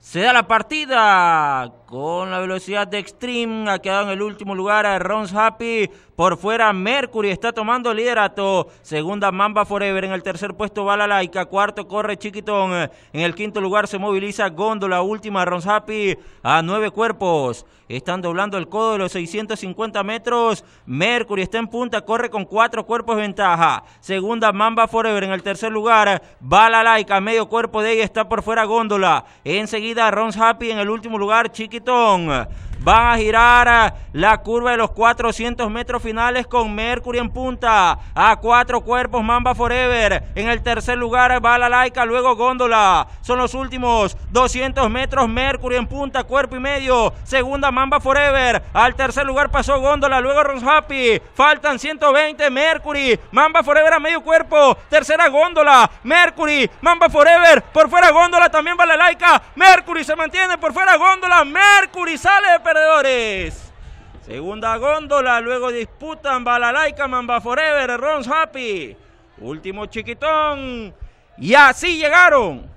Se da la partida con la velocidad de Extreme. Ha quedado en el último lugar a Rons Happy. Por fuera, Mercury está tomando liderato. Segunda, Mamba Forever. En el tercer puesto, la Laika, Cuarto, corre Chiquitón. En el quinto lugar se moviliza Góndola. Última, Rons Happy a nueve cuerpos. Están doblando el codo de los 650 metros. Mercury está en punta. Corre con cuatro cuerpos de ventaja. Segunda, Mamba Forever. En el tercer lugar, Bala Laika, Medio cuerpo de ella está por fuera, Góndola. Enseguida. Ron's Happy en el último lugar, Chiquitón. Van a girar eh, la curva de los 400 metros finales con Mercury en punta, a cuatro cuerpos Mamba Forever, en el tercer lugar eh, va la Laica, luego Góndola, son los últimos 200 metros Mercury en punta, cuerpo y medio, segunda Mamba Forever, al tercer lugar pasó Góndola, luego Ron Happy, faltan 120 Mercury, Mamba Forever a medio cuerpo, tercera Góndola, Mercury, Mamba Forever, por fuera Góndola también va la Laica, Mercury se mantiene por fuera Góndola, Mercury sale de Segunda góndola, luego disputan Balalaika, Mamba Forever, Rons Happy. Último chiquitón. Y así llegaron